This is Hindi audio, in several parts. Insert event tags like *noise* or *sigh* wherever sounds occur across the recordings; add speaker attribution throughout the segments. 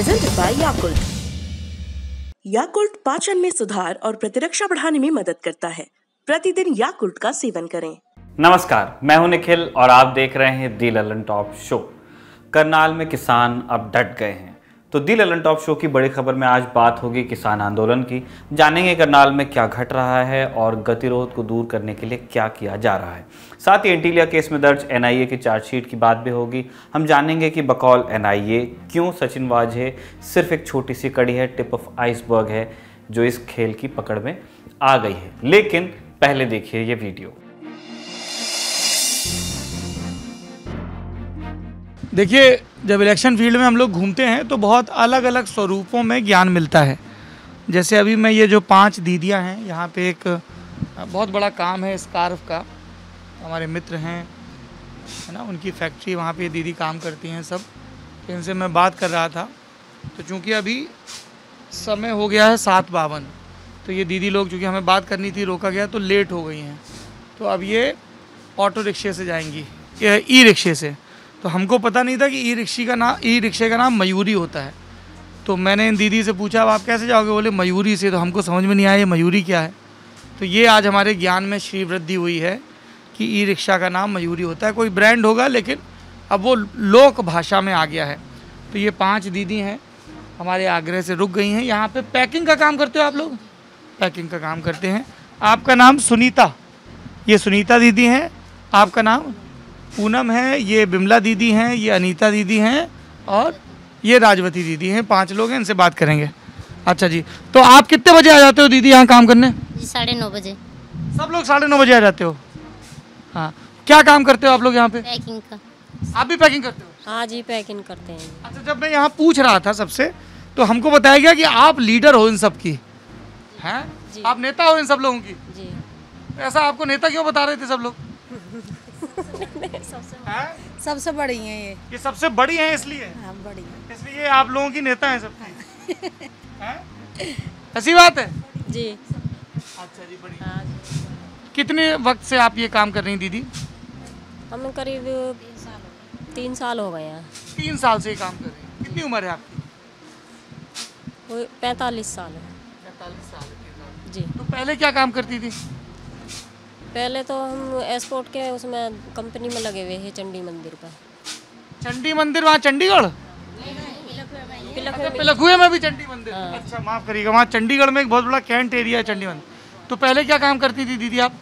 Speaker 1: प्रेजेंटेड बाय याकुल्ट याकुल्ट पाचन में सुधार और प्रतिरक्षा बढ़ाने में मदद करता है प्रतिदिन याकुल्ट का सेवन करें
Speaker 2: नमस्कार मैं हूं निखिल और आप देख रहे हैं the Lallan top show Karnal में किसान अब डट गए हैं तो दी ललन टॉप शो की बड़ी खबर में आज बात होगी किसान आंदोलन की जानेंगे करनाल में क्या घट रहा है और गतिरोध को दूर करने के लिए क्या किया जा रहा है साथ ही एंटीलिया केस में दर्ज एनआईए की चार्जशीट की बात भी होगी हम जानेंगे कि बकौल एनआईए क्यों सचिन वाझे सिर्फ एक छोटी सी कड़ी है टिप ऑफ आइसबर्ग है जो इस खेल की पकड़ में आ गई है लेकिन पहले देखिए ये वीडियो
Speaker 3: देखिए जब इलेक्शन फील्ड में हम लोग घूमते हैं तो बहुत अलग अलग स्वरूपों में ज्ञान मिलता है जैसे अभी मैं ये जो पांच दीदियां हैं यहाँ पे एक बहुत बड़ा काम है स्कार्फ का हमारे मित्र हैं है ना उनकी फैक्ट्री वहाँ पे दीदी काम करती हैं सब इनसे मैं बात कर रहा था तो चूँकि अभी समय हो गया है सात बावन तो ये दीदी लोग चूँकि हमें बात करनी थी रोका गया तो लेट हो गई हैं तो अब ये ऑटो रिक्शे से जाएंगी ई रिक्शे से तो हमको पता नहीं था कि ई रिक्शे का नाम ई रिक्शे का नाम मयूरी होता है तो मैंने इन दीदी से पूछा अब आप कैसे जाओगे बोले मयूरी से तो हमको समझ में नहीं आया ये मयूरी क्या है तो ये आज हमारे ज्ञान में श्री वृद्धि हुई है कि ई रिक्शा का नाम मयूरी होता है कोई ब्रांड होगा लेकिन अब वो लोक भाषा में आ गया है तो ये पांच दीदी हैं हमारे आगरे से रुक गई हैं यहाँ पे पैकिंग का काम करते हो आप लोग पैकिंग का काम करते हैं आपका नाम सुनीता ये सुनीता दीदी हैं आपका नाम पूनम है ये बिमला दीदी हैं ये अनीता दीदी हैं और ये राजवती दीदी हैं पांच लोग हैं इनसे बात करेंगे अच्छा जी तो आप कितने बजे आ जाते हो दीदी यहाँ काम करने
Speaker 1: साढ़े नौ बजे सब लोग साढ़े
Speaker 3: नौ बजे आ जाते हो हाँ क्या काम करते हो आप लोग यहाँ पे
Speaker 1: पैकिंग का आप भी पैकिंग करते हो हाँ जी पैकिंग करते हैं
Speaker 3: अच्छा जब मैं यहाँ पूछ रहा था सबसे तो हमको बताया गया कि आप लीडर हो इन सब की
Speaker 1: है आप नेता हो इन सब लोगों की जी ऐसा
Speaker 3: आपको नेता क्यों बता रहे थे सब लोग *laughs*
Speaker 1: सबसे
Speaker 3: बड़ी है ये ये सबसे बड़ी है इसलिए हाँ,
Speaker 1: बड़ी है। इसलिए आप लोगों की नेता है सबकी हाँ। ऐसी बात है जी अच्छा जी बड़ी हाँ।
Speaker 3: कितने वक्त से आप ये काम कर रही दीदी
Speaker 1: हम करीब तीन साल हो गए हैं तीन साल से ये काम कर रही हैं कितनी उम्र है आपकी पैतालीस साल है पैंतालीस साल जी तो पहले क्या काम करती थी पहले तो हम एक्सपोर्ट के उसमें कंपनी में लगे हुए हैं चंडी मंदिर पर
Speaker 3: चंडी मंदिर वहाँ चंडीगढ़
Speaker 1: पिलखुए में भी चंडी मंदिर हाँ। अच्छा माफ
Speaker 3: करिएगा वहाँ चंडीगढ़ में एक बहुत बड़ा कैंट एरिया है चंडी मंदिर तो पहले क्या काम करती थी दीदी आप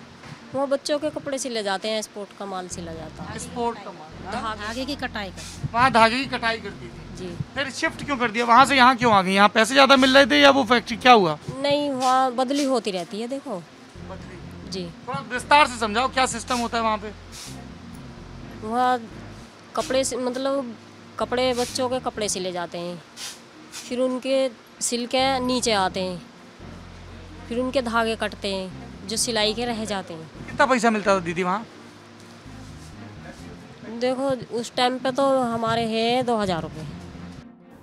Speaker 1: वो बच्चों के कपड़े सिले जाते हैं स्पोर्ट का माल सिला जाता है स्पोर्ट का माल हाँ। धागे की कटाई कर वहाँ धागे की कटाई करती थी जी
Speaker 3: फिर शिफ्ट क्यों कर दिया वहाँ से यहाँ क्यों आ गई यहाँ पैसे ज़्यादा मिल रहे थे या वो फैक्ट्री क्या हुआ
Speaker 1: नहीं वहाँ बदली होती रहती है देखो जी
Speaker 3: थोड़ा विस्तार से समझाओ क्या सिस्टम होता है वहाँ पे
Speaker 1: वहाँ कपड़े से मतलब कपड़े बच्चों के कपड़े सिले जाते हैं फिर उनके सिल के नीचे आते हैं फिर उनके धागे कटते हैं जो सिलाई के रह जाते हैं
Speaker 2: कितना
Speaker 3: पैसा मिलता था दीदी वहाँ
Speaker 1: देखो उस टाइम पे तो हमारे है दो हज़ार रुपये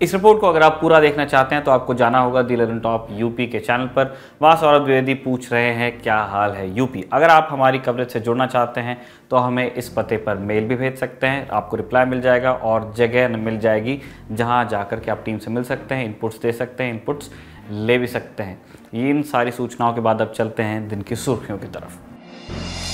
Speaker 2: इस रिपोर्ट को अगर आप पूरा देखना चाहते हैं तो आपको जाना होगा डीलर इन टॉप यूपी के चैनल पर वहाँ सौरभ द्विवेदी पूछ रहे हैं क्या हाल है यूपी अगर आप हमारी कवरेज से जुड़ना चाहते हैं तो हमें इस पते पर मेल भी भेज सकते हैं आपको रिप्लाई मिल जाएगा और जगह मिल जाएगी जहाँ जाकर के आप टीम से मिल सकते हैं इनपुट्स दे सकते हैं इनपुट्स ले भी सकते हैं इन सारी सूचनाओं के बाद अब चलते हैं दिन की सुर्खियों की तरफ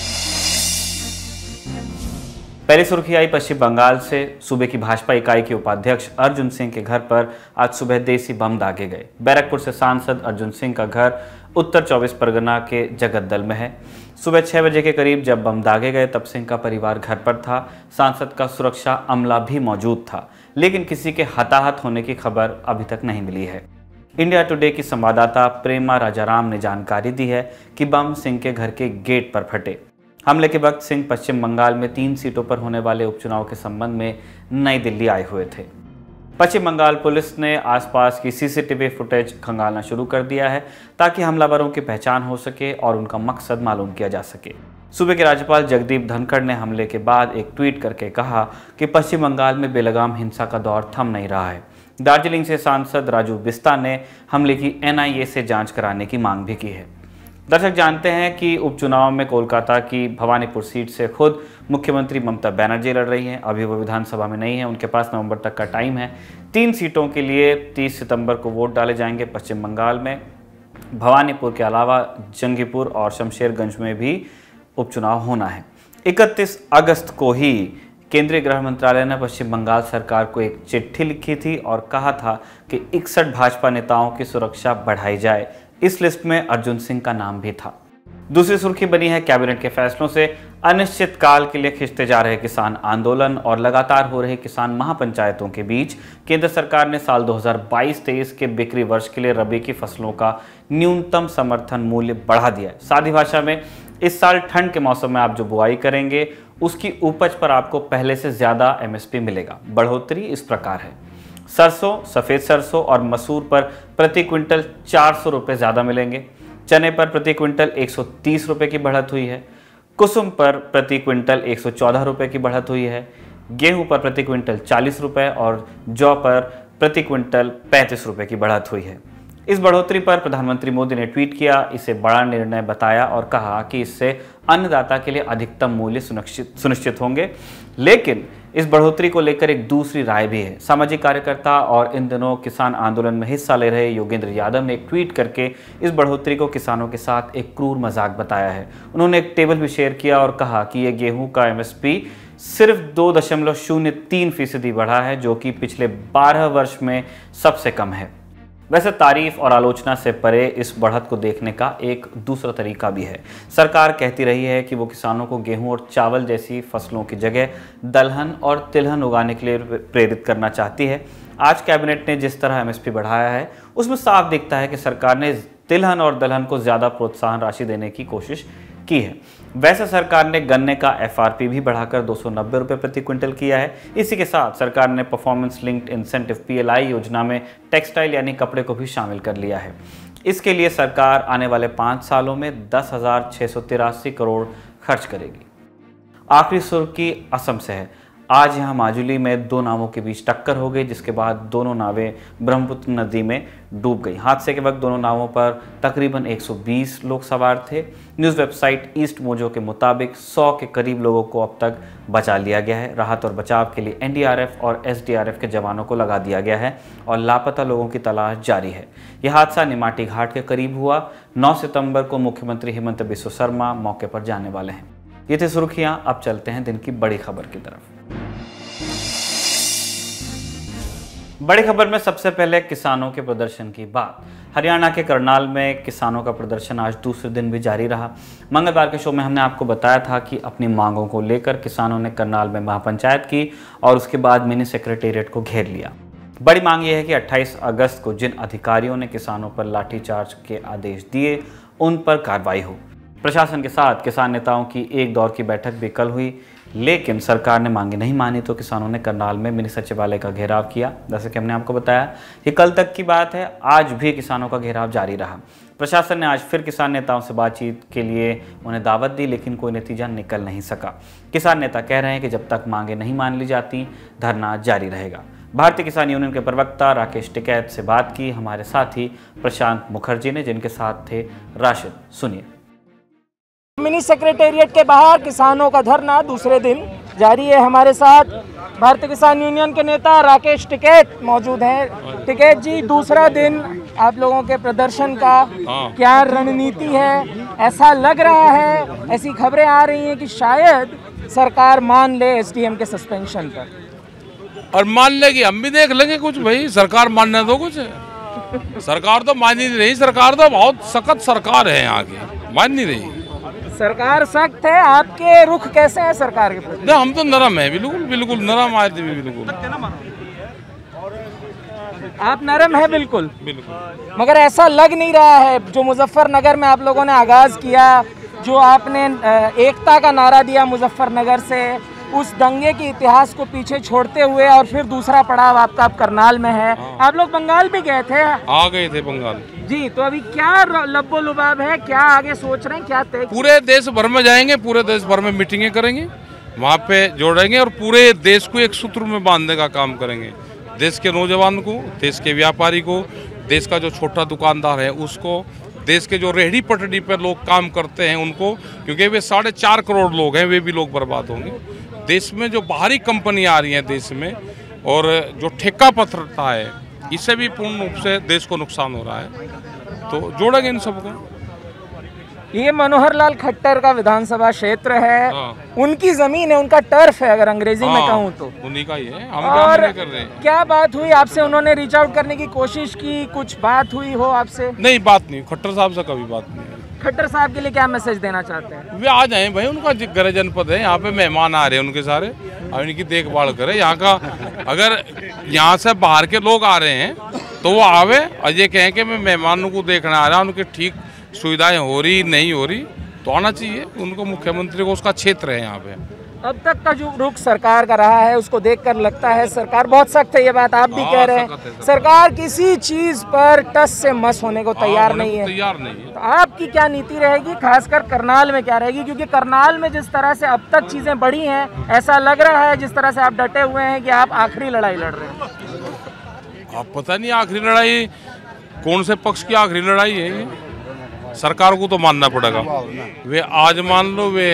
Speaker 2: पहली सुर्खी आई पश्चिम बंगाल से सूबे की भाजपा इकाई के उपाध्यक्ष अर्जुन सिंह के घर पर आज सुबह देसी बम दागे गए बैरकपुर से सांसद अर्जुन सिंह का घर उत्तर 24 परगना के जगत दल में है सुबह छः बजे के करीब जब बम दागे गए तब सिंह का परिवार घर पर था सांसद का सुरक्षा अमला भी मौजूद था लेकिन किसी के हताहत होने की खबर अभी तक नहीं मिली है इंडिया टुडे की संवाददाता प्रेमा राजाराम ने जानकारी दी है कि बम सिंह के घर के गेट पर फटे हमले के वक्त सिंह पश्चिम बंगाल में तीन सीटों पर होने वाले उपचुनाव के संबंध में नई दिल्ली आए हुए थे पश्चिम बंगाल पुलिस ने आसपास की सीसीटीवी फुटेज खंगालना शुरू कर दिया है ताकि हमलावरों की पहचान हो सके और उनका मकसद मालूम किया जा सके सूबे के राज्यपाल जगदीप धनखड़ ने हमले के बाद एक ट्वीट करके कहा कि पश्चिम बंगाल में बेलगाम हिंसा का दौर थम नहीं रहा है दार्जिलिंग से सांसद राजू बिस्ता ने हमले की एनआईए से जांच कराने की मांग भी की है दर्शक जानते हैं कि उपचुनाव में कोलकाता की भवानीपुर सीट से खुद मुख्यमंत्री ममता बनर्जी लड़ रही हैं अभी वो विधानसभा में नहीं है उनके पास नवंबर तक का टाइम है तीन सीटों के लिए 30 सितंबर को वोट डाले जाएंगे पश्चिम बंगाल में भवानीपुर के अलावा जंगीपुर और शमशेरगंज में भी उपचुनाव होना है इकतीस अगस्त को ही केंद्रीय गृह मंत्रालय ने पश्चिम बंगाल सरकार को एक चिट्ठी लिखी थी और कहा था कि इकसठ भाजपा नेताओं की सुरक्षा बढ़ाई जाए इस लिस्ट में अर्जुन सिंह का नाम भी था दूसरी सुर्खी बनी है कैबिनेट के फैसलों से अनिश्चित काल के लिए खिंचते जा रहे किसान आंदोलन और लगातार हो रहे किसान महापंचायतों के बीच केंद्र सरकार ने साल 2022-23 के बिक्री वर्ष के लिए रबी की फसलों का न्यूनतम समर्थन मूल्य बढ़ा दिया है सादी भाषा में इस साल ठंड के मौसम में आप जो बुआई करेंगे उसकी उपज पर आपको पहले से ज़्यादा एमएसपी मिलेगा बढ़ोतरी इस प्रकार है सरसों सफ़ेद सरसों और मसूर पर प्रति क्विंटल चार सौ ज़्यादा मिलेंगे चने पर प्रति क्विंटल एक सौ की बढ़त हुई है कुसुम पर प्रति क्विंटल एक सौ चौदह की बढ़त हुई है गेहूं पर प्रति क्विंटल चालीस रुपये और जौ पर प्रति क्विंटल पैंतीस रुपये की बढ़त हुई है इस बढ़ोतरी पर प्रधानमंत्री मोदी ने ट्वीट किया इसे बड़ा निर्णय बताया और कहा कि इससे अन्नदाता के लिए अधिकतम मूल्य सुनिश्चित सुनिश्चित होंगे लेकिन इस बढ़ोतरी को लेकर एक दूसरी राय भी है सामाजिक कार्यकर्ता और इन दिनों किसान आंदोलन में हिस्सा ले रहे योगेंद्र यादव ने एक ट्वीट करके इस बढ़ोतरी को किसानों के साथ एक क्रूर मजाक बताया है उन्होंने एक टेबल भी शेयर किया और कहा कि ये गेहूं का एमएसपी सिर्फ दो दशमलव शून्य तीन फीसदी बढ़ा है जो कि पिछले बारह वर्ष में सबसे कम है वैसे तारीफ और आलोचना से परे इस बढ़त को देखने का एक दूसरा तरीका भी है सरकार कहती रही है कि वो किसानों को गेहूं और चावल जैसी फसलों की जगह दलहन और तिलहन उगाने के लिए प्रेरित करना चाहती है आज कैबिनेट ने जिस तरह एमएसपी बढ़ाया है उसमें साफ दिखता है कि सरकार ने तिलहन और दलहन को ज़्यादा प्रोत्साहन राशि देने की कोशिश की है वैसे सरकार ने गन्ने का एफआरपी भी बढ़ाकर दो सौ प्रति क्विंटल किया है इसी के साथ सरकार ने परफॉर्मेंस लिंक्ड इंसेंटिव पीएलआई योजना में टेक्सटाइल यानी कपड़े को भी शामिल कर लिया है इसके लिए सरकार आने वाले पाँच सालों में दस करोड़ खर्च करेगी आखिरी सुर्खी असम से है आज यहाँ माजुली में दो नावों के बीच टक्कर हो गई जिसके बाद दोनों नावें ब्रह्मपुत्र नदी में डूब गई हादसे के वक्त दोनों नावों पर तकरीबन 120 लोग सवार थे न्यूज़ वेबसाइट ईस्ट मोजो के मुताबिक 100 के करीब लोगों को अब तक बचा लिया गया है राहत और बचाव के लिए एनडीआरएफ और एसडीआरएफ के जवानों को लगा दिया गया है और लापता लोगों की तलाश जारी है यह हादसा निमाटी घाट के करीब हुआ नौ सितम्बर को मुख्यमंत्री हेमंत बिश्व शर्मा मौके पर जाने वाले हैं ये थे सुर्खियाँ अब चलते हैं दिन की बड़ी खबर की तरफ बड़ी खबर में सबसे पहले किसानों के प्रदर्शन की बात हरियाणा के करनाल में किसानों का प्रदर्शन आज दूसरे दिन भी जारी रहा मंगलवार के शो में हमने आपको बताया था कि अपनी मांगों को लेकर किसानों ने करनाल में महापंचायत की और उसके बाद मिनी सेक्रेटेरिएट को घेर लिया बड़ी मांग यह है कि 28 अगस्त को जिन अधिकारियों ने किसानों पर लाठीचार्ज के आदेश दिए उन पर कार्रवाई हो प्रशासन के साथ किसान नेताओं की एक दौर की बैठक भी कल हुई लेकिन सरकार ने मांगे नहीं मानी तो किसानों ने करनाल में मिनी सचिवालय का घेराव किया जैसे कि हमने आपको बताया कि कल तक की बात है आज भी किसानों का घेराव जारी रहा प्रशासन ने आज फिर किसान नेताओं से बातचीत के लिए उन्हें दावत दी लेकिन कोई नतीजा निकल नहीं सका किसान नेता कह रहे हैं कि जब तक मांगे नहीं मान ली जाती धरना जारी रहेगा भारतीय किसान यूनियन के प्रवक्ता राकेश टिकैत से बात की हमारे साथी प्रशांत मुखर्जी ने जिनके साथ थे राशिद सुनिए
Speaker 4: मिनी सेक्रेटेरिएट के बाहर किसानों का धरना दूसरे दिन जारी है हमारे साथ भारतीय किसान यूनियन के नेता राकेश टिकैत मौजूद हैं टिकैत जी दूसरा दिन आप लोगों के प्रदर्शन का हाँ। क्या रणनीति है ऐसा लग रहा है ऐसी खबरें आ रही हैं कि शायद सरकार मान ले एसडीएम के सस्पेंशन पर
Speaker 5: और मान लेगी हम भी देख लेंगे कुछ भाई सरकार मानना तो कुछ सरकार तो मान ही नहीं रही सरकार तो बहुत सख्त सरकार है यहाँ की मान नहीं रही सरकार
Speaker 4: सख्त है आपके रुख कैसे हैं सरकार के प्रति
Speaker 5: हम तो नरम है बिल्कुल बिल्कुल नरम आदमी बिल्कुल
Speaker 3: आप
Speaker 4: नरम है बिल्कुल
Speaker 5: बिल्कुल
Speaker 4: मगर ऐसा लग नहीं रहा है जो मुजफ्फरनगर में आप लोगों ने आगाज किया जो आपने एकता का नारा दिया मुजफ्फरनगर से उस दंगे के इतिहास को पीछे छोड़ते हुए और फिर दूसरा पड़ाव आपका आप करनाल में है हाँ। आप लोग बंगाल भी गए थे
Speaker 5: आ गए थे बंगाल
Speaker 4: जी तो अभी क्या लब्बो लुबाब है क्या आगे सोच रहे हैं क्या तय पूरे
Speaker 5: देश भर में जाएंगे पूरे देश भर में मीटिंगे करेंगे वहाँ पे जोड़ेंगे और पूरे देश को एक सूत्र में बांधने का काम करेंगे देश के नौजवान को देश के व्यापारी को देश का जो छोटा दुकानदार है उसको देश के जो रेहड़ी पटड़ी पर लोग काम करते हैं उनको क्योंकि वे साढ़े चार करोड़ लोग हैं वे भी लोग बर्बाद होंगे देश में जो बाहरी कंपनियाँ आ रही हैं देश में और जो ठेका पत्थरता है इससे भी पूर्ण रूप से देश को नुकसान हो रहा है तो जोड़ेंगे इन सबको ये मनोहर
Speaker 4: लाल खट्टर का विधानसभा क्षेत्र है हाँ। उनकी जमीन है उनका टर्फ है अगर अंग्रेजी में हाँ, कहूँ
Speaker 5: तो उन्हीं का ही है हम और कर रहे हैं।
Speaker 4: क्या बात हुई आपसे उन्होंने रीच आउट करने की कोशिश की कुछ बात हुई हो
Speaker 5: आपसे नहीं बात नहीं खट्टर साहब से कभी बात नहीं
Speaker 4: खट्टर साहब के लिए क्या मैसेज देना चाहते हैं
Speaker 5: वे आ जाए भाई उनका गृह जनपद है यहाँ पे मेहमान आ रहे हैं उनके सारे और इनकी देखभाल करे यहाँ का अगर यहाँ से बाहर के लोग आ रहे हैं तो वो आवे और ये कहें कि मैं मेहमानों को देखने आ रहा हूँ उनकी ठीक सुविधाएं हो रही नहीं हो रही तो आना चाहिए उनको मुख्यमंत्री को उसका क्षेत्र है यहाँ पे
Speaker 4: अब तक का जो रुख सरकार का रहा है उसको देखकर लगता है सरकार बहुत सख्त है ये बात आप भी हाँ, कह रहे हैं सरकार किसी चीज पर टस से मस होने को हाँ, तैयार नहीं है तैयार नहीं है तो आपकी क्या नीति रहेगी खासकर करनाल में क्या रहेगी क्योंकि करनाल में जिस तरह से अब तक चीजें बढ़ी हैं ऐसा लग रहा है जिस तरह से आप डटे हुए हैं कि आप आखिरी लड़ाई लड़ रहे हैं
Speaker 5: अब पता नहीं आखिरी लड़ाई कौन से पक्ष की आखिरी लड़ाई है सरकार को तो मानना पड़ेगा वे आज मान लो वे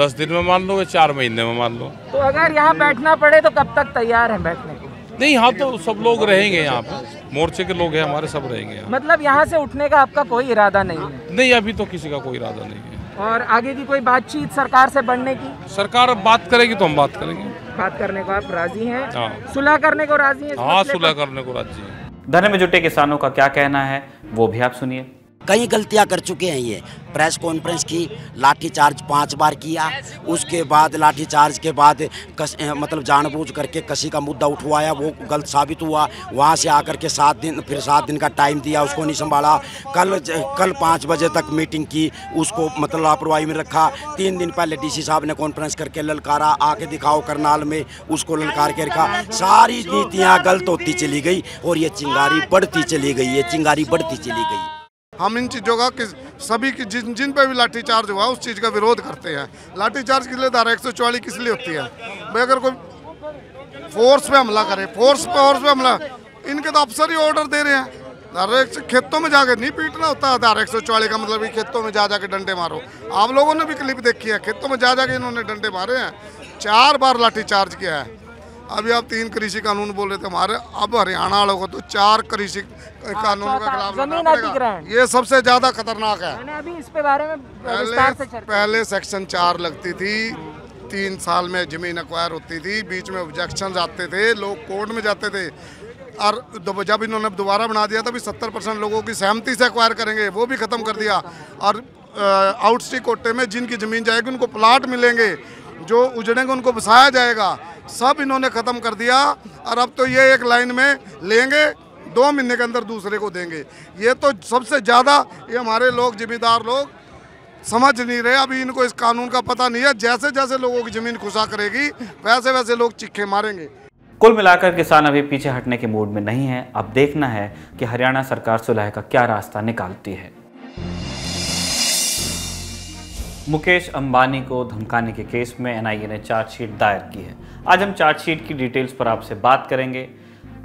Speaker 5: दस दिन में मान लो वे चार महीने में मान लो
Speaker 4: तो अगर यहाँ बैठना पड़े तो कब तक तैयार है बैठने को
Speaker 5: नहीं यहाँ तो सब लोग रहेंगे यहाँ पे मोर्चे के लोग हैं हमारे सब रहेंगे यहाँ
Speaker 4: मतलब यहाँ से उठने का आपका कोई इरादा नहीं है
Speaker 5: नहीं अभी तो किसी का कोई इरादा नहीं है
Speaker 4: और आगे की कोई बातचीत सरकार से बढ़ने की
Speaker 2: सरकार बात करेगी तो हम बात करेंगे
Speaker 4: बात करने को आप राजी हैं हाँ। सुलह करने को राजी हैं हाँ सुलह
Speaker 2: करने को राजी हैं धन में जुटे किसानों का क्या कहना है वो भी आप सुनिए कई गलतियां कर चुके हैं ये प्रेस कॉन्फ्रेंस की लाठी चार्ज पांच
Speaker 4: बार किया उसके बाद लाठी चार्ज के बाद कस, मतलब जानबूझ करके कसी का मुद्दा उठवाया वो गलत साबित हुआ वहाँ से आकर के सात दिन फिर सात दिन का टाइम दिया उसको नहीं संभाला कल कल पाँच बजे तक मीटिंग की उसको मतलब लापरवाही में रखा तीन दिन पहले डी साहब ने कॉन्फ्रेंस करके ललकारा आके दिखाओ करनाल में उसको ललकार के रखा सारी नीतियाँ गलत होती चली गई और ये चिंगारी बढ़ती चली गई ये चिंगारी बढ़ती चली
Speaker 6: गई हम इन चीज़ों का किस सभी की जिन जिन पर भी लाठीचार्ज हुआ उस चीज़ का विरोध करते हैं लाठी चार्ज के लिए धारा एक सौ चौवालीस किस लिए होती है भाई अगर कोई फोर्स पे हमला करे फोर्स पे फोर्स पे हमला इनके तो अफसर ही ऑर्डर दे रहे हैं धारा एक खेतों में जाकर नहीं पीटना होता है धारा एक सौ चौवालीस का मतलब खेतों में जा जाके डंडे मारो आप लोगों ने भी क्लिप देखी है खेतों में जा जाके इन्होंने डंडे मारे हैं चार बार लाठीचार्ज किया है अभी आप तीन कृषि कानून बोल रहे थे हमारे अब हरियाणा वालों को तो चार कृषि हाँ, कानून के खिलाफ ये सबसे ज्यादा खतरनाक है
Speaker 4: अभी इस पे बारे में पहले पहले
Speaker 6: सेक्शन चार लगती थी तीन साल में जमीन अक्वायर होती थी बीच में ऑब्जेक्शन आते थे लोग कोर्ट में जाते थे और जब इन्होंने दोबारा बना दिया तभी सत्तर परसेंट लोगों की सहमति से अक्वायर करेंगे वो भी खत्म कर दिया और आउटस्टी कोटे में जिनकी ज़मीन जाएगी उनको प्लाट मिलेंगे जो उजड़ेंगे उनको बसाया जाएगा सब इन्होंने ख़त्म कर दिया और अब तो ये एक लाइन में लेंगे दो महीने के अंदर दूसरे को देंगे ये तो सबसे ज़्यादा ये हमारे लोग जिम्मेदार लोग समझ नहीं रहे अभी इनको इस कानून का पता नहीं है जैसे जैसे लोगों की ज़मीन खुशा करेगी वैसे वैसे लोग चिक्खे मारेंगे
Speaker 2: कुल मिलाकर किसान अभी पीछे हटने के मूड में नहीं है अब देखना है कि हरियाणा सरकार सुलह का क्या रास्ता निकालती है मुकेश अंबानी को धमकाने के केस में एनआईए ने चार्जशीट दायर की है आज हम चार्जशीट की डिटेल्स पर आपसे बात करेंगे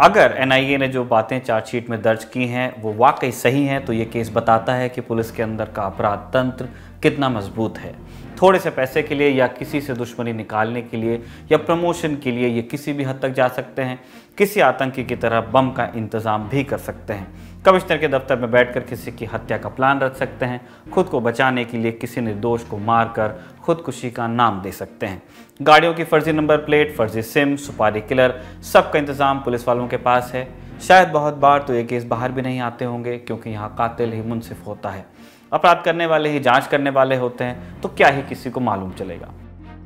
Speaker 2: अगर एनआईए ने जो बातें चार्जशीट में दर्ज की हैं वो वाकई सही हैं तो ये केस बताता है कि पुलिस के अंदर का अपराध तंत्र कितना मजबूत है थोड़े से पैसे के लिए या किसी से दुश्मनी निकालने के लिए या प्रमोशन के लिए ये किसी भी हद तक जा सकते हैं किसी आतंकी की तरह बम का इंतज़ाम भी कर सकते हैं कमिश्नर के दफ्तर में बैठकर किसी की हत्या का प्लान रख सकते हैं खुद को बचाने के लिए किसी निर्दोष को मारकर खुदकुशी का नाम दे सकते हैं गाड़ियों की फर्जी नंबर प्लेट फर्जी सिम सुपारी किलर सबका इंतज़ाम पुलिस वालों के पास है शायद बहुत बार तो ये केस बाहर भी नहीं आते होंगे क्योंकि यहाँ कातिल ही मुनसिफ होता है अपराध करने वाले ही जांच करने वाले होते हैं तो क्या ही किसी को मालूम चलेगा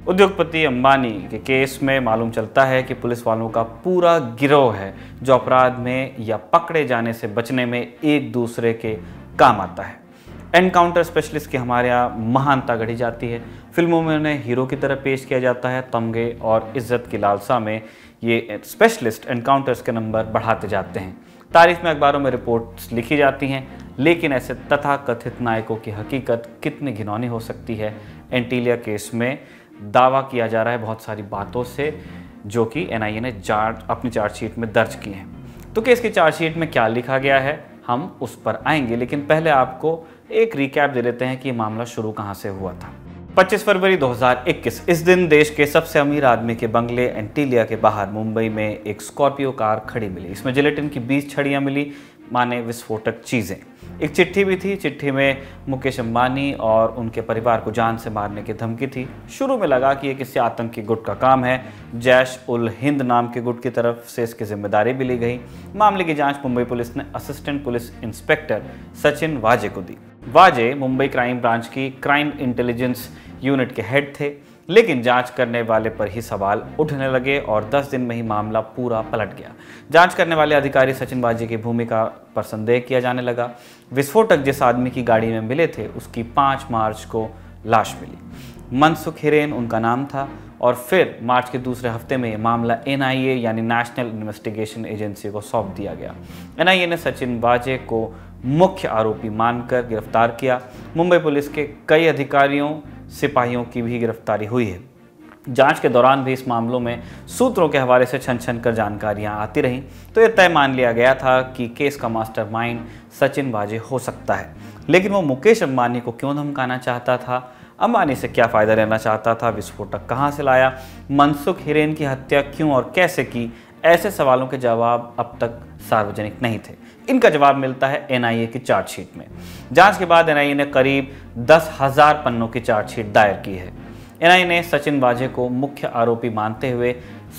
Speaker 2: उद्योगपति अंबानी के केस में मालूम चलता है कि पुलिस वालों का पूरा गिरोह है जो अपराध में या पकड़े जाने से बचने में एक दूसरे के काम आता है एनकाउंटर स्पेशलिस्ट की हमारे यहाँ महानता गढ़ी जाती है फिल्मों में उन्हें हीरो की तरह पेश किया जाता है तमगे और इज्जत की लालसा में ये स्पेशलिस्ट एनकाउंटर्स के नंबर बढ़ाते जाते हैं तारीफ में अखबारों में रिपोर्ट्स लिखी जाती हैं लेकिन ऐसे तथा कथित नायकों की हकीकत कितनी घिनौनी हो सकती है एंटीलिया केस में दावा किया जा रहा है बहुत सारी बातों से जो कि एन ने चार्ज अपनी चार्जशीट में दर्ज की हैं तो केस की चार्जशीट में क्या लिखा गया है हम उस पर आएंगे लेकिन पहले आपको एक रिकैप दे देते हैं कि मामला शुरू कहाँ से हुआ था 25 फरवरी 2021 इस दिन देश के सबसे अमीर आदमी के बंगले एंटीलिया के बाहर मुंबई में एक स्कॉर्पियो कार खड़ी मिली इसमें जिलेटिन की 20 छड़ियाँ मिली माने विस्फोटक चीज़ें एक चिट्ठी भी थी चिट्ठी में मुकेश अंबानी और उनके परिवार को जान से मारने की धमकी थी शुरू में लगा कि ये किसी आतंकी गुट का काम है जैश उल हिंद नाम के गुट की तरफ से इसकी जिम्मेदारी भी ली गई मामले की जांच मुंबई पुलिस ने assistant police inspector Sachin Waze को दी वाजे मुंबई क्राइम ब्रांच की क्राइम इंटेलिजेंस यूनिट के हेड थे लेकिन जांच करने वाले पर ही सवाल उठने लगे और 10 दिन में ही मामला पूरा पलट गया जांच करने वाले अधिकारी सचिन बाजी की भूमिका पर संदेह किया जाने लगा विस्फोटक जिस आदमी की गाड़ी में मिले थे उसकी 5 मार्च को लाश मिली मनसुख हिरेन उनका नाम था और फिर मार्च के दूसरे हफ्ते में मामला एनआईए यानी नेशनल इन्वेस्टिगेशन एजेंसी को सौंप दिया गया एन ने सचिन बाजे को मुख्य आरोपी मानकर गिरफ्तार किया मुंबई पुलिस के कई अधिकारियों सिपाहियों की भी गिरफ्तारी हुई है जांच के दौरान भी इस मामलों में सूत्रों के हवाले से छन छन कर जानकारियां आती रहीं तो यह तय मान लिया गया था कि केस का मास्टरमाइंड सचिन बाजे हो सकता है लेकिन वो मुकेश अंबानी को क्यों धमकाना चाहता था अंबानी से क्या फ़ायदा लेना चाहता था विस्फोटक कहाँ से लाया मनसुख हिरेन की हत्या क्यों और कैसे की ऐसे सवालों के जवाब अब तक सार्वजनिक नहीं थे इनका जवाब मिलता है एनआईए की चार्जशीट में जांच के बाद एनआईए ने करीब दस हजार पन्नों की चार्जशीट दायर की है एनआईए ने सचिन बाजे को मुख्य आरोपी मानते हुए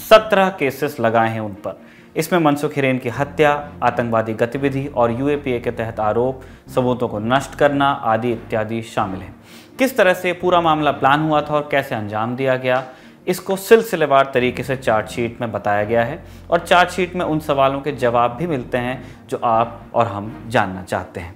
Speaker 2: सत्रह केसेस लगाए हैं उन पर इसमें मनसुख हिरेन की हत्या आतंकवादी गतिविधि और यूएपीए के तहत आरोप सबूतों को नष्ट करना आदि इत्यादि शामिल हैं किस तरह से पूरा मामला प्लान हुआ था और कैसे अंजाम दिया गया इसको सिलसिलेवार तरीके से चार्ट शीट में बताया गया है और चार्ट शीट में उन सवालों के जवाब भी मिलते हैं जो आप और हम जानना चाहते हैं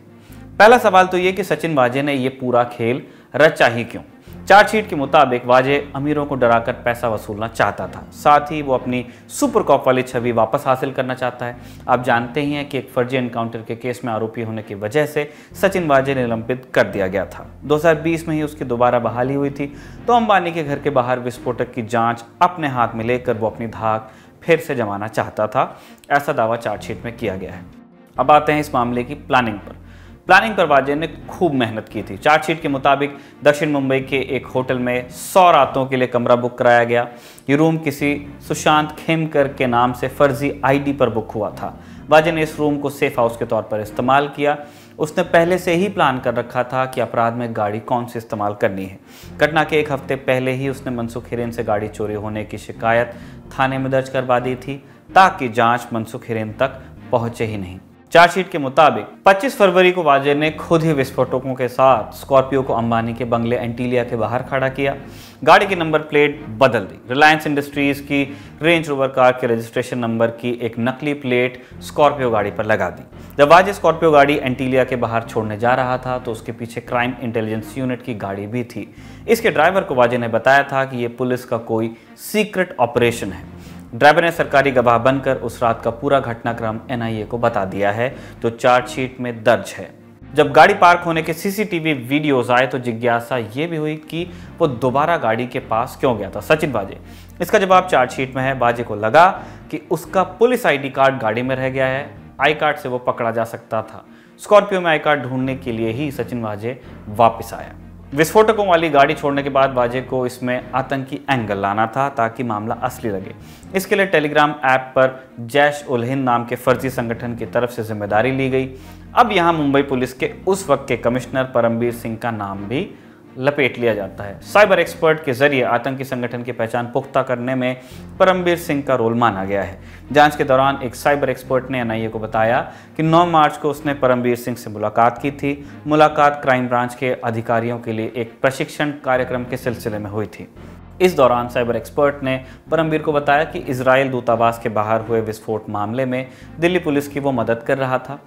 Speaker 2: पहला सवाल तो ये कि सचिन वाजे ने ये पूरा खेल रचा ही क्यों चार्जशीट के मुताबिक वाजे अमीरों को डराकर पैसा वसूलना चाहता था साथ ही वो अपनी सुपर कॉप वाली छवि वापस हासिल करना चाहता है आप जानते ही हैं कि एक फर्जी एनकाउंटर के केस में आरोपी होने की वजह से सचिन वाजे निलंबित कर दिया गया था 2020 में ही उसकी दोबारा बहाली हुई थी तो अंबानी के घर के बाहर विस्फोटक की जाँच अपने हाथ में लेकर वो अपनी धाक फिर से जमाना चाहता था ऐसा दावा चार्जशीट में किया गया है अब आते हैं इस मामले की प्लानिंग पर प्लानिंग पर वाजे ने खूब मेहनत की थी चार्जशीट के मुताबिक दक्षिण मुंबई के एक होटल में सौ रातों के लिए कमरा बुक कराया गया ये रूम किसी सुशांत खेमकर के नाम से फर्जी आईडी पर बुक हुआ था वाजे ने इस रूम को सेफ हाउस के तौर पर इस्तेमाल किया उसने पहले से ही प्लान कर रखा था कि अपराध में गाड़ी कौन सी इस्तेमाल करनी है घटना के एक हफ्ते पहले ही उसने मनसुख हिरेन से गाड़ी चोरी होने की शिकायत थाने में दर्ज करवा दी थी ताकि जांच मनसुख हिरेन तक पहुंचे ही नहीं चार्जशीट के मुताबिक 25 फरवरी को वाजे ने खुद ही विस्फोटकों के साथ स्कॉर्पियो को अंबानी के बंगले एंटीलिया के बाहर खड़ा किया गाड़ी की नंबर प्लेट बदल दी रिलायंस इंडस्ट्रीज की रेंज रोवर कार के रजिस्ट्रेशन नंबर की एक नकली प्लेट स्कॉर्पियो गाड़ी पर लगा दी जब वाजे स्कॉर्पियो गाड़ी एंटीलिया के बाहर छोड़ने जा रहा था तो उसके पीछे क्राइम इंटेलिजेंस यूनिट की गाड़ी भी थी इसके ड्राइवर को वाजे ने बताया था कि ये पुलिस का कोई सीक्रेट ऑपरेशन है ड्राइवर ने सरकारी गवाह बनकर उस रात का पूरा घटनाक्रम एनआईए को बता दिया है जो तो चार्जशीट में दर्ज है जब गाड़ी पार्क होने के सीसीटीवी वीडियोस आए तो जिज्ञासा ये भी हुई कि वो दोबारा गाड़ी के पास क्यों गया था सचिन बाजे इसका जवाब चार्जशीट में है बाजे को लगा कि उसका पुलिस आईडी कार्ड गाड़ी में रह गया है आई कार्ड से वो पकड़ा जा सकता था स्कॉर्पियो में आई कार्ड ढूंढने के लिए ही सचिन बाजे वापस आया विस्फोटकों वाली गाड़ी छोड़ने के बाद वाजे को इसमें आतंकी एंगल लाना था ताकि मामला असली लगे इसके लिए टेलीग्राम ऐप पर जैश उल हिंद नाम के फर्जी संगठन की तरफ से जिम्मेदारी ली गई अब यहाँ मुंबई पुलिस के उस वक्त के कमिश्नर परमबीर सिंह का नाम भी लपेट लिया जाता है साइबर एक्सपर्ट के जरिए आतंकी संगठन की पहचान पुख्ता करने में परमवीर सिंह का रोल माना गया है जांच के दौरान एक साइबर एक्सपर्ट ने एनआईए को बताया कि 9 मार्च को उसने परमवीर सिंह से मुलाकात की थी मुलाकात क्राइम ब्रांच के अधिकारियों के लिए एक प्रशिक्षण कार्यक्रम के सिलसिले में हुई थी इस दौरान साइबर एक्सपर्ट ने परमवीर को बताया कि इसराइल दूतावास के बाहर हुए विस्फोट मामले में दिल्ली पुलिस की वो मदद कर रहा था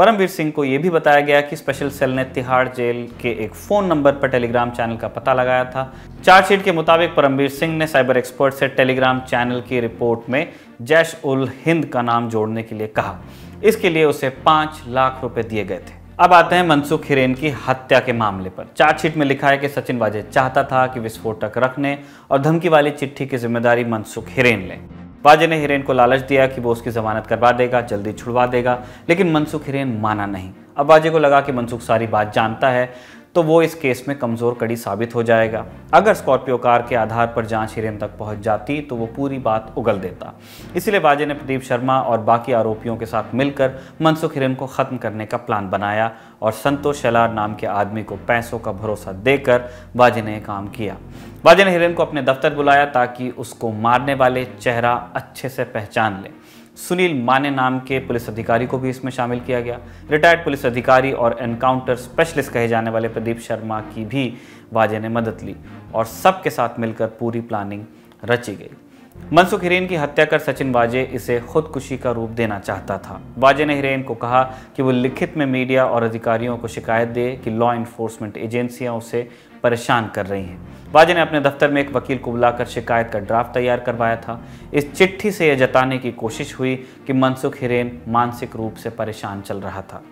Speaker 2: परमवीर सिंह को यह भी बताया गया कि स्पेशल सेल ने तिहाड़ जेल के एक फ़ोन नंबर पर टेलीग्राम चैनल का पता लगाया था चार्जशीट के मुताबिक परमवीर सिंह ने साइबर एक्सपर्ट से टेलीग्राम चैनल की रिपोर्ट में जैश उल हिंद का नाम जोड़ने के लिए कहा इसके लिए उसे पांच लाख रुपए दिए गए थे अब आते हैं मनसुख हिरेन की हत्या के मामले पर चार्जशीट में लिखा है कि सचिन वाजे चाहता था कि विस्फोटक रखने और धमकी वाली चिट्ठी की जिम्मेदारी मनसुख हिरेन लें बाजे ने हिरेन को लालच दिया कि वो उसकी जमानत करवा देगा जल्दी छुड़वा देगा लेकिन मनसुख हिरेन माना नहीं अब बाजे को लगा कि मनसुख सारी बात जानता है तो वो इस केस में कमज़ोर कड़ी साबित हो जाएगा अगर स्कॉर्पियो कार के आधार पर जांच हिरेन तक पहुंच जाती तो वो पूरी बात उगल देता इसलिए बाजे ने प्रदीप शर्मा और बाकी आरोपियों के साथ मिलकर मनसुख हिरेन को ख़त्म करने का प्लान बनाया और संतोष शेलार नाम के आदमी को पैसों का भरोसा देकर बाजे ने काम किया बाजे ने हिरेन को अपने दफ्तर बुलाया ताकि उसको मारने वाले चेहरा अच्छे से पहचान ले सुनील माने नाम के पुलिस अधिकारी को भी इसमें शामिल किया गया रिटायर्ड पुलिस अधिकारी और एनकाउंटर स्पेशलिस्ट कहे जाने वाले प्रदीप शर्मा की भी वाजे ने मदद ली और सबके साथ मिलकर पूरी प्लानिंग रची गई मनसुख हिरेन की हत्या कर सचिन वाजे इसे खुदकुशी का रूप देना चाहता था वाजे ने हिरेन को कहा कि वो लिखित में मीडिया और अधिकारियों को शिकायत दे कि लॉ इन्फोर्समेंट एजेंसियां उसे परेशान कर रही हैं वाजे ने अपने दफ्तर में एक वकील को बुलाकर शिकायत का ड्राफ्ट तैयार करवाया था इस चिट्ठी से यह जताने की कोशिश हुई कि मनसुख हिरेन मानसिक रूप से परेशान चल रहा था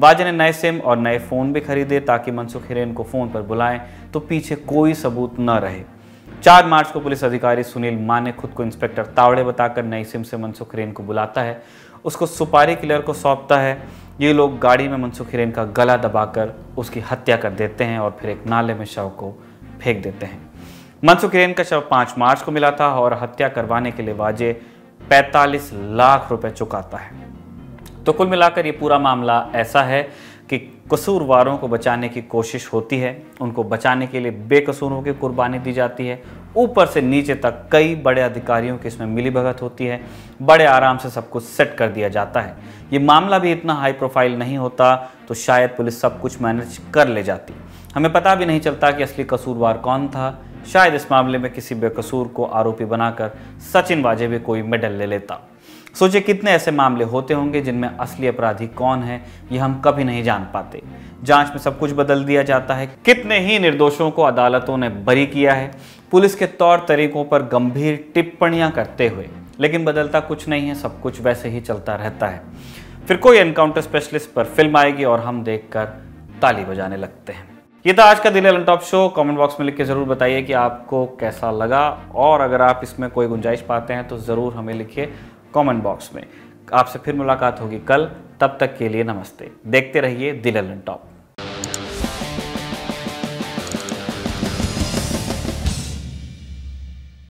Speaker 2: वाजे ने नए सिम और नए फ़ोन भी खरीदे ताकि मनसुख हिरेन को फ़ोन पर बुलाएं तो पीछे कोई सबूत न रहे चार मार्च को पुलिस अधिकारी सुनील ने खुद को इंस्पेक्टर तावड़े बताकर नई सिम से मनसुख हिरेन को बुलाता है उसको सुपारी किलर को सौंपता है ये लोग गाड़ी में मनसुख हिरेन का गला दबाकर उसकी हत्या कर देते हैं और फिर एक नाले में शव को फेंक देते हैं मनसुख हिरेन का शव पाँच मार्च को मिला था और हत्या करवाने के लिए वाजे 45 लाख रुपए चुकाता है तो कुल मिलाकर ये पूरा मामला ऐसा है कि कसूरवारों को बचाने की कोशिश होती है उनको बचाने के लिए बेकसूरों की कुर्बानी दी जाती है ऊपर से नीचे तक कई बड़े अधिकारियों की इसमें मिलीभगत होती है बड़े आराम से सब कुछ सेट कर दिया जाता है ये मामला भी इतना हाई प्रोफाइल नहीं होता तो शायद पुलिस सब कुछ मैनेज कर ले जाती हमें पता भी नहीं चलता कि असली कसूरवार कौन था शायद इस मामले में किसी बेकसूर को आरोपी बनाकर सचिन वाजे भी कोई मेडल ले लेता सोचिए कितने ऐसे मामले होते होंगे जिनमें असली अपराधी कौन है यह हम कभी नहीं जान पाते जांच में सब कुछ बदल दिया जाता है कितने ही निर्दोषों को अदालतों ने बरी किया है पुलिस के तौर तरीकों पर गंभीर टिप्पणियां करते हुए लेकिन बदलता कुछ नहीं है सब कुछ वैसे ही चलता रहता है फिर कोई एनकाउंटर स्पेशलिस्ट पर फिल्म आएगी और हम देखकर ताली बजाने लगते हैं ये था आज का the Lallan top show comment box में लिख के ज़रूर बताइए कि आपको कैसा लगा और अगर आप इसमें कोई गुंजाइश पाते हैं तो ज़रूर हमें लिखिए कमेंट बॉक्स में आपसे फिर मुलाकात होगी कल तब तक के लिए नमस्ते देखते रहिए दिल एलन टॉप